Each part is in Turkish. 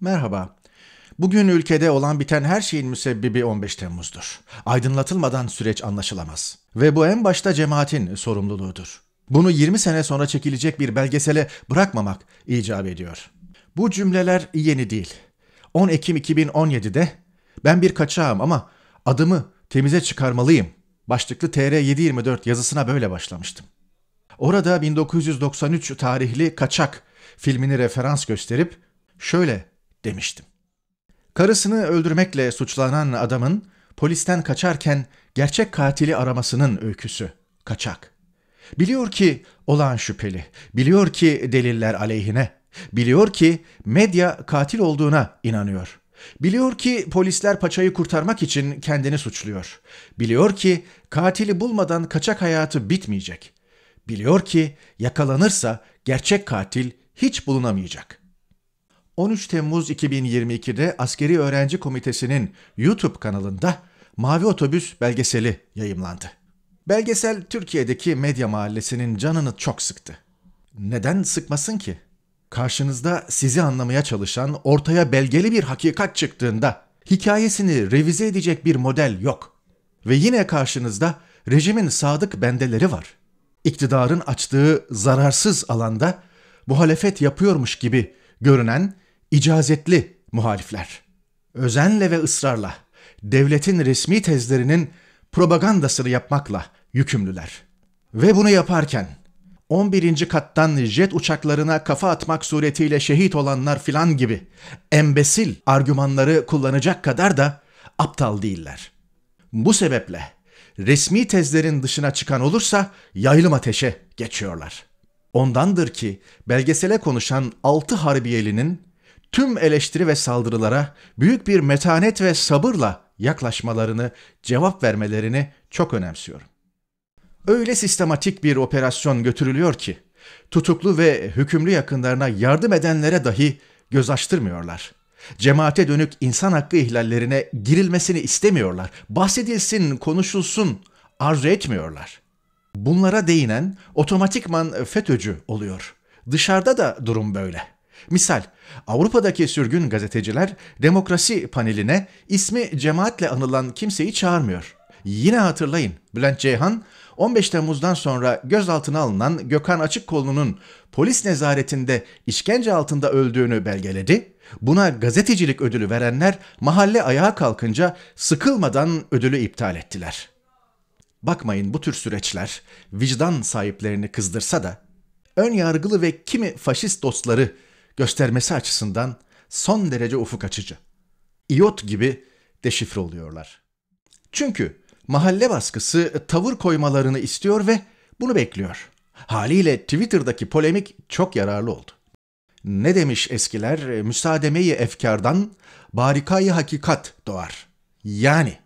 Merhaba. Bugün ülkede olan biten her şeyin müsebbibi 15 Temmuz'dur. Aydınlatılmadan süreç anlaşılamaz. Ve bu en başta cemaatin sorumluluğudur. Bunu 20 sene sonra çekilecek bir belgesele bırakmamak icap ediyor. Bu cümleler yeni değil. 10 Ekim 2017'de ben bir kaçağım ama adımı temize çıkarmalıyım başlıklı TR724 yazısına böyle başlamıştım. Orada 1993 tarihli Kaçak filmini referans gösterip şöyle demiştim. Karısını öldürmekle suçlanan adamın polisten kaçarken gerçek katili aramasının öyküsü. Kaçak. Biliyor ki olağan şüpheli, biliyor ki deliller aleyhine, biliyor ki medya katil olduğuna inanıyor. Biliyor ki polisler paçayı kurtarmak için kendini suçluyor. Biliyor ki katili bulmadan kaçak hayatı bitmeyecek. Biliyor ki yakalanırsa gerçek katil hiç bulunamayacak.'' 13 Temmuz 2022'de Askeri Öğrenci Komitesi'nin YouTube kanalında Mavi Otobüs belgeseli yayımlandı. Belgesel Türkiye'deki medya mahallesinin canını çok sıktı. Neden sıkmasın ki? Karşınızda sizi anlamaya çalışan ortaya belgeli bir hakikat çıktığında hikayesini revize edecek bir model yok. Ve yine karşınızda rejimin sadık bendeleri var. İktidarın açtığı zararsız alanda muhalefet yapıyormuş gibi görünen İcazetli muhalifler özenle ve ısrarla devletin resmi tezlerinin propagandasını yapmakla yükümlüler. Ve bunu yaparken 11. kattan jet uçaklarına kafa atmak suretiyle şehit olanlar filan gibi embesil argümanları kullanacak kadar da aptal değiller. Bu sebeple resmi tezlerin dışına çıkan olursa yaylım ateşe geçiyorlar. Ondandır ki belgesele konuşan 6 harbiyelinin tüm eleştiri ve saldırılara büyük bir metanet ve sabırla yaklaşmalarını, cevap vermelerini çok önemsiyorum. Öyle sistematik bir operasyon götürülüyor ki tutuklu ve hükümlü yakınlarına yardım edenlere dahi göz açtırmıyorlar. Cemaate dönük insan hakkı ihlallerine girilmesini istemiyorlar. Bahsedilsin, konuşulsun arzu etmiyorlar. Bunlara değinen otomatikman FETÖ'cü oluyor. Dışarıda da durum böyle.'' Misal, Avrupa'daki sürgün gazeteciler demokrasi paneline ismi cemaatle anılan kimseyi çağırmıyor. Yine hatırlayın, Bülent Ceyhan 15 Temmuz'dan sonra gözaltına alınan Gökhan Açıkkolu'nun polis nezaretinde işkence altında öldüğünü belgeledi. Buna gazetecilik ödülü verenler mahalle ayağa kalkınca sıkılmadan ödülü iptal ettiler. Bakmayın bu tür süreçler vicdan sahiplerini kızdırsa da ön yargılı ve kimi faşist dostları göstermesi açısından son derece ufuk açıcı. İyot gibi deşifre oluyorlar. Çünkü mahalle baskısı tavır koymalarını istiyor ve bunu bekliyor. Haliyle Twitter'daki polemik çok yararlı oldu. Ne demiş eskiler? Müsaademeyi efkardan barikayı hakikat doğar. Yani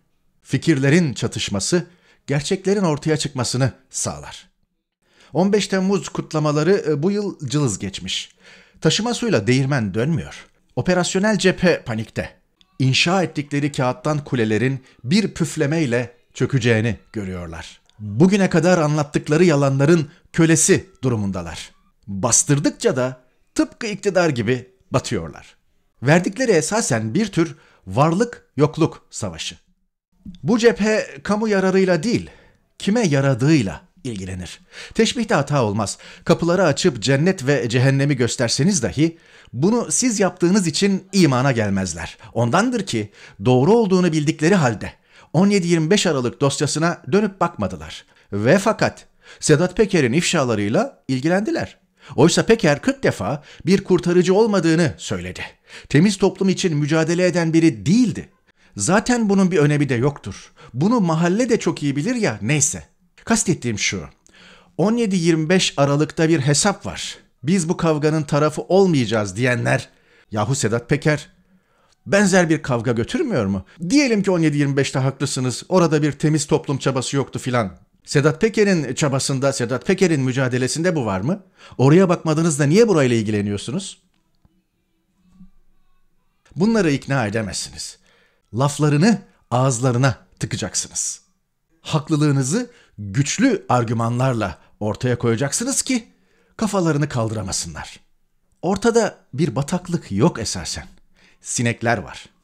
fikirlerin çatışması gerçeklerin ortaya çıkmasını sağlar. 15 Temmuz kutlamaları e, bu yıl cılız geçmiş. Taşıma suyla değirmen dönmüyor. Operasyonel cephe panikte. İnşa ettikleri kağıttan kulelerin bir püflemeyle çökeceğini görüyorlar. Bugüne kadar anlattıkları yalanların kölesi durumundalar. Bastırdıkça da tıpkı iktidar gibi batıyorlar. Verdikleri esasen bir tür varlık yokluk savaşı. Bu cephe kamu yararıyla değil, kime yaradığıyla ilgilenir. Teşbihte hata olmaz. Kapıları açıp cennet ve cehennemi gösterseniz dahi bunu siz yaptığınız için imana gelmezler. Ondandır ki doğru olduğunu bildikleri halde 17-25 Aralık dosyasına dönüp bakmadılar. Ve fakat Sedat Peker'in ifşalarıyla ilgilendiler. Oysa Peker 40 defa bir kurtarıcı olmadığını söyledi. Temiz toplum için mücadele eden biri değildi. Zaten bunun bir önemi de yoktur. Bunu mahalle de çok iyi bilir ya neyse. Kastettiğim şu. 17-25 Aralık'ta bir hesap var. Biz bu kavganın tarafı olmayacağız diyenler yahu Sedat Peker benzer bir kavga götürmüyor mu? Diyelim ki 17-25'te haklısınız. Orada bir temiz toplum çabası yoktu filan. Sedat Peker'in çabasında, Sedat Peker'in mücadelesinde bu var mı? Oraya bakmadınız da niye burayla ilgileniyorsunuz? Bunları ikna edemezsiniz. Laflarını ağızlarına tıkacaksınız. Haklılığınızı güçlü argümanlarla ortaya koyacaksınız ki kafalarını kaldıramasınlar. Ortada bir bataklık yok esasen. Sinekler var.''